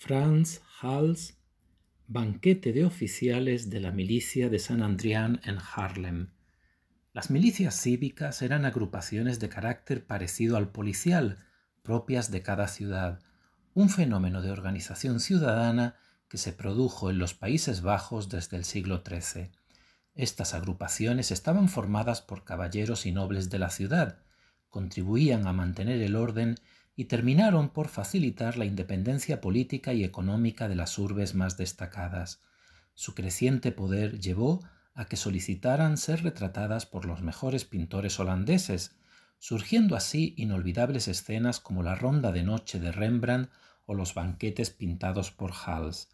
Franz Hals, banquete de oficiales de la milicia de San Andrián en Harlem. Las milicias cívicas eran agrupaciones de carácter parecido al policial, propias de cada ciudad, un fenómeno de organización ciudadana que se produjo en los Países Bajos desde el siglo XIII. Estas agrupaciones estaban formadas por caballeros y nobles de la ciudad, contribuían a mantener el orden y terminaron por facilitar la independencia política y económica de las urbes más destacadas. Su creciente poder llevó a que solicitaran ser retratadas por los mejores pintores holandeses, surgiendo así inolvidables escenas como la ronda de noche de Rembrandt o los banquetes pintados por Hals.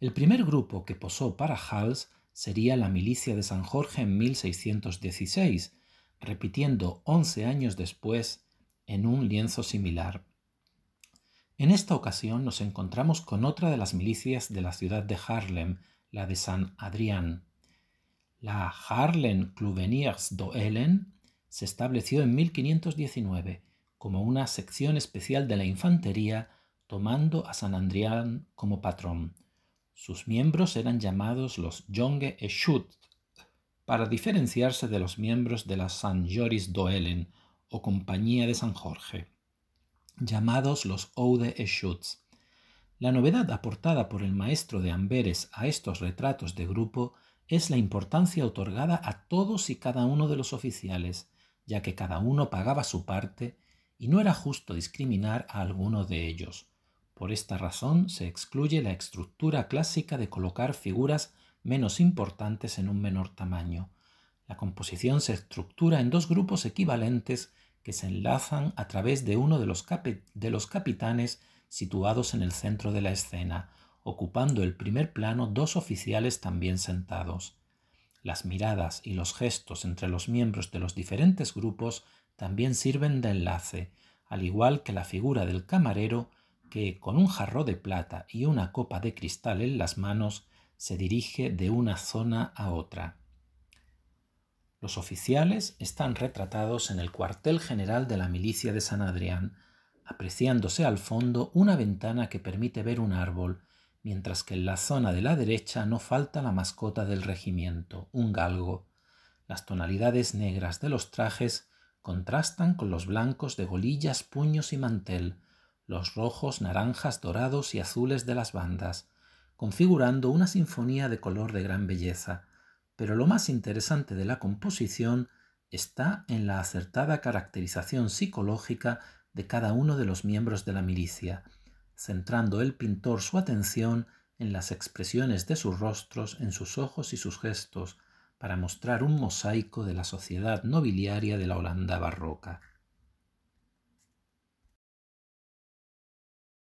El primer grupo que posó para Hals sería la milicia de San Jorge en 1616, repitiendo once años después en un lienzo similar. En esta ocasión nos encontramos con otra de las milicias de la ciudad de Harlem, la de San Adrián. La Harlem Cluveniers d'Oelen se estableció en 1519 como una sección especial de la infantería, tomando a San Adrián como patrón. Sus miembros eran llamados los Jonge Schut, para diferenciarse de los miembros de la San Joris d'Oelen, o Compañía de San Jorge, llamados los Oude Eschutz. La novedad aportada por el maestro de Amberes a estos retratos de grupo es la importancia otorgada a todos y cada uno de los oficiales, ya que cada uno pagaba su parte y no era justo discriminar a alguno de ellos. Por esta razón se excluye la estructura clásica de colocar figuras menos importantes en un menor tamaño, la composición se estructura en dos grupos equivalentes que se enlazan a través de uno de los, de los capitanes situados en el centro de la escena, ocupando el primer plano dos oficiales también sentados. Las miradas y los gestos entre los miembros de los diferentes grupos también sirven de enlace, al igual que la figura del camarero que, con un jarro de plata y una copa de cristal en las manos, se dirige de una zona a otra. Los oficiales están retratados en el cuartel general de la milicia de San Adrián, apreciándose al fondo una ventana que permite ver un árbol, mientras que en la zona de la derecha no falta la mascota del regimiento, un galgo. Las tonalidades negras de los trajes contrastan con los blancos de golillas, puños y mantel, los rojos, naranjas, dorados y azules de las bandas, configurando una sinfonía de color de gran belleza pero lo más interesante de la composición está en la acertada caracterización psicológica de cada uno de los miembros de la milicia, centrando el pintor su atención en las expresiones de sus rostros, en sus ojos y sus gestos, para mostrar un mosaico de la sociedad nobiliaria de la Holanda barroca.